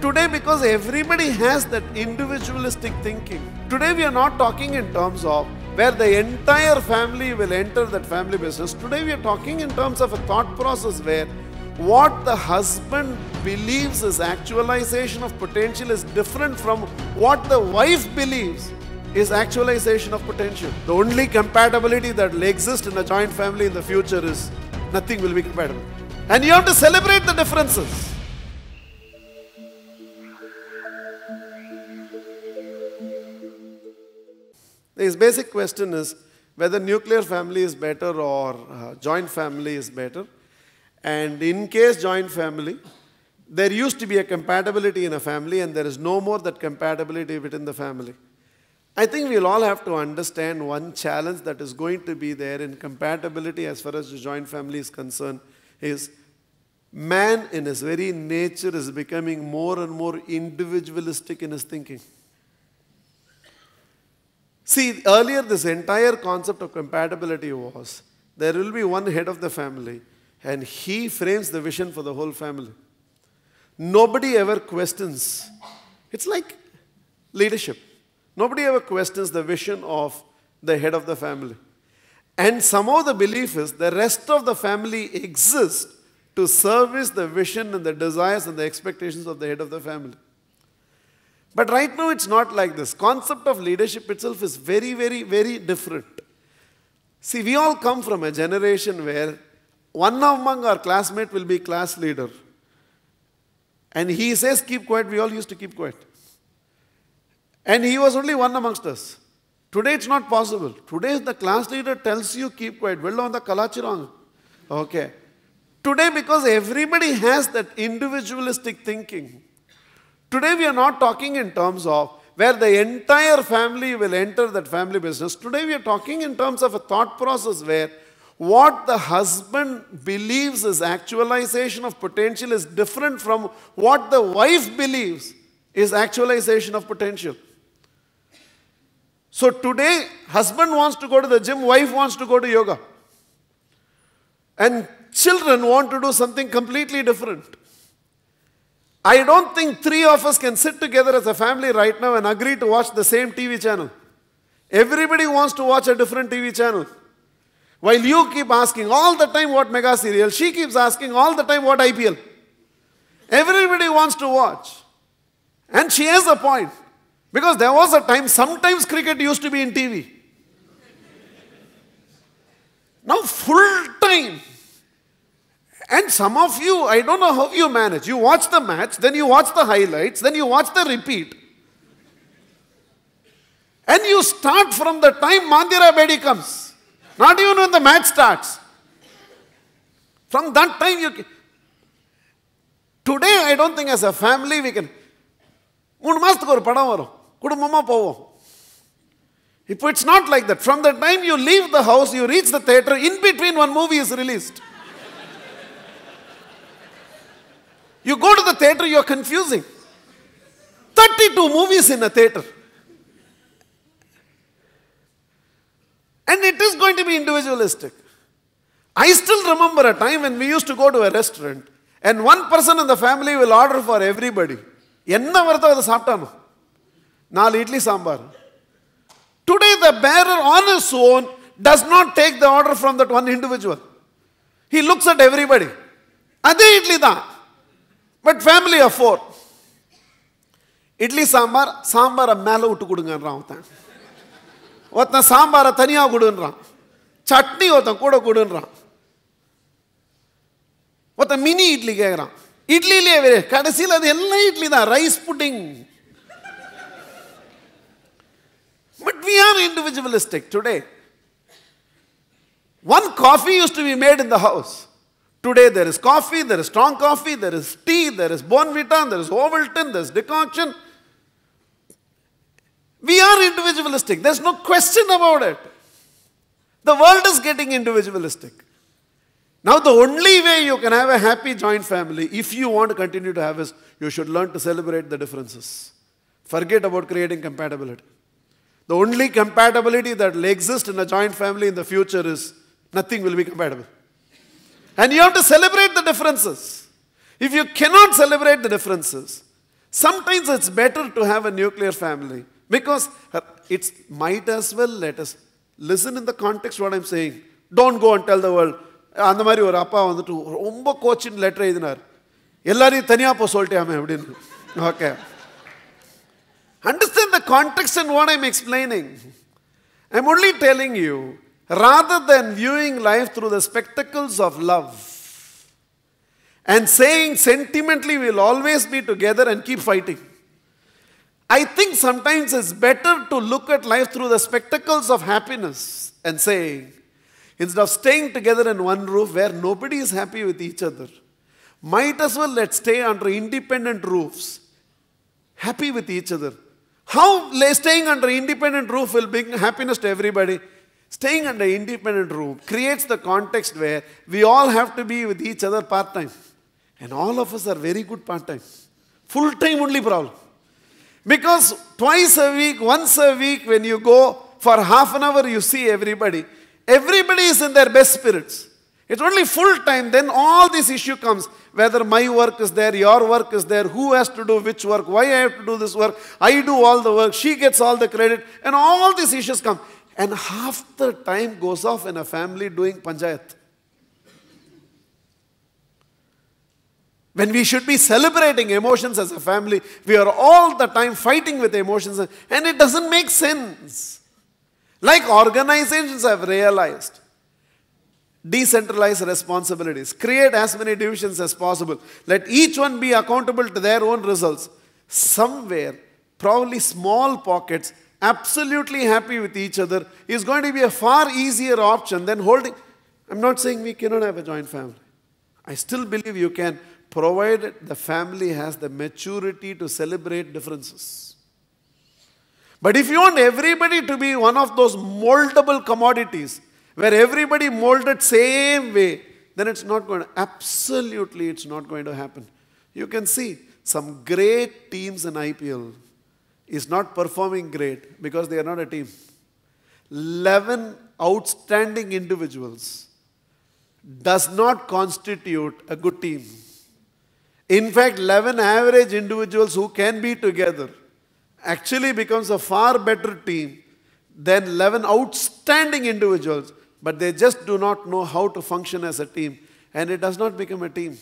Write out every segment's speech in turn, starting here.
Today, because everybody has that individualistic thinking, today we are not talking in terms of where the entire family will enter that family business. Today, we are talking in terms of a thought process where what the husband believes is actualization of potential is different from what the wife believes is actualization of potential. The only compatibility that will exist in a joint family in the future is nothing will be compatible. And you have to celebrate the differences. His basic question is whether nuclear family is better or uh, joint family is better. And in case joint family, there used to be a compatibility in a family and there is no more that compatibility within the family. I think we'll all have to understand one challenge that is going to be there in compatibility as far as the joint family is concerned is man in his very nature is becoming more and more individualistic in his thinking. See, earlier this entire concept of compatibility was there will be one head of the family and he frames the vision for the whole family. Nobody ever questions. It's like leadership. Nobody ever questions the vision of the head of the family. And somehow the belief is the rest of the family exists to service the vision and the desires and the expectations of the head of the family. But right now it's not like this. Concept of leadership itself is very, very, very different. See, we all come from a generation where one among our classmate will be class leader. And he says, keep quiet. We all used to keep quiet. And he was only one amongst us. Today it's not possible. Today the class leader tells you keep quiet. Well on the kalachirang. Okay. Today because everybody has that individualistic thinking. Today we are not talking in terms of where the entire family will enter that family business. Today we are talking in terms of a thought process where what the husband believes is actualization of potential is different from what the wife believes is actualization of potential. So today, husband wants to go to the gym, wife wants to go to yoga. And children want to do something completely different. I don't think three of us can sit together as a family right now and agree to watch the same TV channel. Everybody wants to watch a different TV channel. While you keep asking all the time what mega serial, she keeps asking all the time what IPL. Everybody wants to watch. And she has a point. Because there was a time, sometimes cricket used to be in TV. Now, full time, and some of you, I don't know how you manage. You watch the match, then you watch the highlights, then you watch the repeat. And you start from the time Mandira Bedi comes. Not even when the match starts. From that time you... Today I don't think as a family we can... If it's not like that, from the time you leave the house, you reach the theater, in between one movie is released. You go to the theater, you're confusing. 32 movies in a theater. And it is going to be individualistic. I still remember a time when we used to go to a restaurant and one person in the family will order for everybody. என்ன வருதோ அதை சாப்பிட்டானோ நாலு idli sambar Today the bearer on his own does not take the order from that one individual. He looks at everybody. அதே இட்லி தான் but family of four idli sambar சாம்பாரை மேலே விட்டு கொடுங்கன்றான் ஒருத்தன் ஒருத்தன் சாம்பாரை தனியாக கொடுன்றான் சட்னி ஒருத்தன் கூட கொடுன்றான் ஒருத்தன் மினி இட்லி கேட்குறான் இட்லிலேயே கடைசியில் அது எல்லாம் இட்லி தான் rice pudding but we are individualistic today one coffee use to be made in the house Today there is coffee, there is strong coffee, there is tea, there is Bonvita, there is Ovaltine, there is decoction. We are individualistic. There's no question about it. The world is getting individualistic. Now, the only way you can have a happy joint family, if you want to continue to have, is you should learn to celebrate the differences. Forget about creating compatibility. The only compatibility that will exist in a joint family in the future is nothing will be compatible. And you have to celebrate the differences. If you cannot celebrate the differences, sometimes it's better to have a nuclear family because uh, it's might as well let us listen in the context what I'm saying. Don't go and tell the world. அந்த மாதிரி ஒரு அப்பா வந்துட்டு ரொம்ப கோச்சின்னு letter எழுதினார் எல்லாரையும் தனியாக போக சொல்லிட்டேன் அப்படின்னு okay understand the context and what I'm explaining I am only telling you rather than viewing life through the spectacles of love and saying sentimentally we'll always be together and keep fighting. I think sometimes it's better to look at life through the spectacles of happiness and saying, instead of staying together in one roof where nobody is happy with each other, might as well let's stay under independent roofs, happy with each other. How staying under independent roof will bring happiness to everybody? Staying under independent roof creates the context where we all have to be with each other part time. And all of us are very good part time. Full time only problem. Because twice a week, once a week, when you go for half an hour, you see everybody. Everybody is in their best spirits. It's only full time, then all this issue comes. Whether my work is there, your work is there, who has to do which work, why I have to do this work, I do all the work, she gets all the credit, and all these issues come. And half the time goes off in a family doing panchayat. When we should be celebrating emotions as a family, we are all the time fighting with emotions and it doesn't make sense. Like organizations have realized, decentralize responsibilities, create as many divisions as possible, let each one be accountable to their own results. Somewhere, probably small pockets, absolutely happy with each other is going to be a far easier option than holding. I'm not saying we cannot have a joint family. I still believe you can, provided the family has the maturity to celebrate differences. But if you want everybody to be one of those moldable commodities, where everybody molded same way, then it's not going to, absolutely it's not going to happen. You can see some great teams in IPL is not performing great because they are not a team. 11 outstanding individuals does not constitute a good team. In fact, 11 average individuals who can be together actually becomes a far better team than 11 outstanding individuals, but they just do not know how to function as a team, and it does not become a team.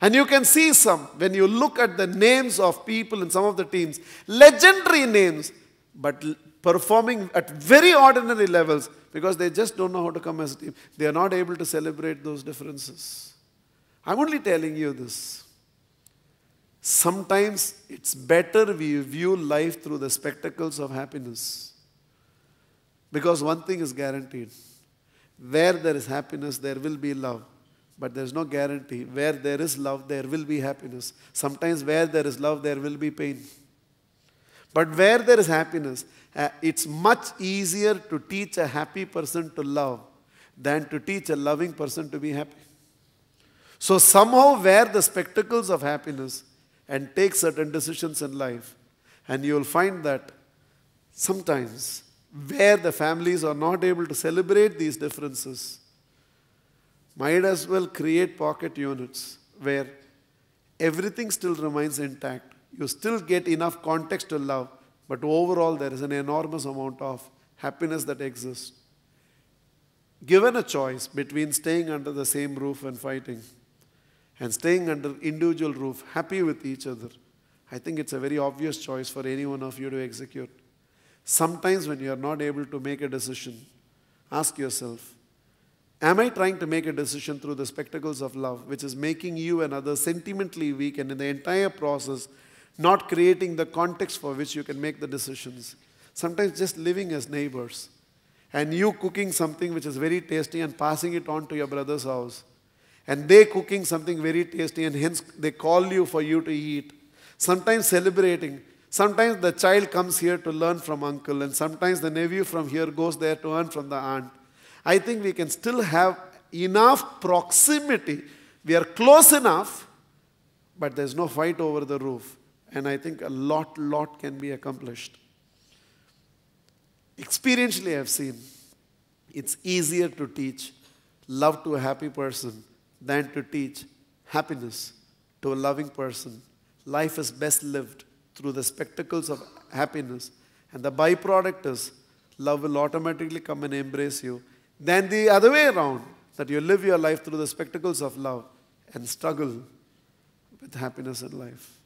And you can see some when you look at the names of people in some of the teams, legendary names, but performing at very ordinary levels because they just don't know how to come as a team. They are not able to celebrate those differences. I'm only telling you this. Sometimes it's better we view life through the spectacles of happiness. Because one thing is guaranteed where there is happiness, there will be love but there's no guarantee. Where there is love, there will be happiness. Sometimes, where there is love, there will be pain. But where there is happiness, uh, it's much easier to teach a happy person to love than to teach a loving person to be happy. So, somehow wear the spectacles of happiness and take certain decisions in life, and you will find that sometimes where the families are not able to celebrate these differences, might as well create pocket units where everything still remains intact. You still get enough contextual love, but overall there is an enormous amount of happiness that exists. Given a choice between staying under the same roof and fighting and staying under individual roof, happy with each other, I think it's a very obvious choice for any one of you to execute. Sometimes when you are not able to make a decision, ask yourself, Am I trying to make a decision through the spectacles of love, which is making you and others sentimentally weak and in the entire process, not creating the context for which you can make the decisions? Sometimes just living as neighbors and you cooking something which is very tasty and passing it on to your brother's house and they cooking something very tasty and hence they call you for you to eat. Sometimes celebrating. Sometimes the child comes here to learn from uncle and sometimes the nephew from here goes there to earn from the aunt. I think we can still have enough proximity. We are close enough, but there's no fight over the roof. And I think a lot, lot can be accomplished. Experientially, I've seen it's easier to teach love to a happy person than to teach happiness to a loving person. Life is best lived through the spectacles of happiness. And the byproduct is love will automatically come and embrace you than the other way around that you live your life through the spectacles of love and struggle with happiness in life.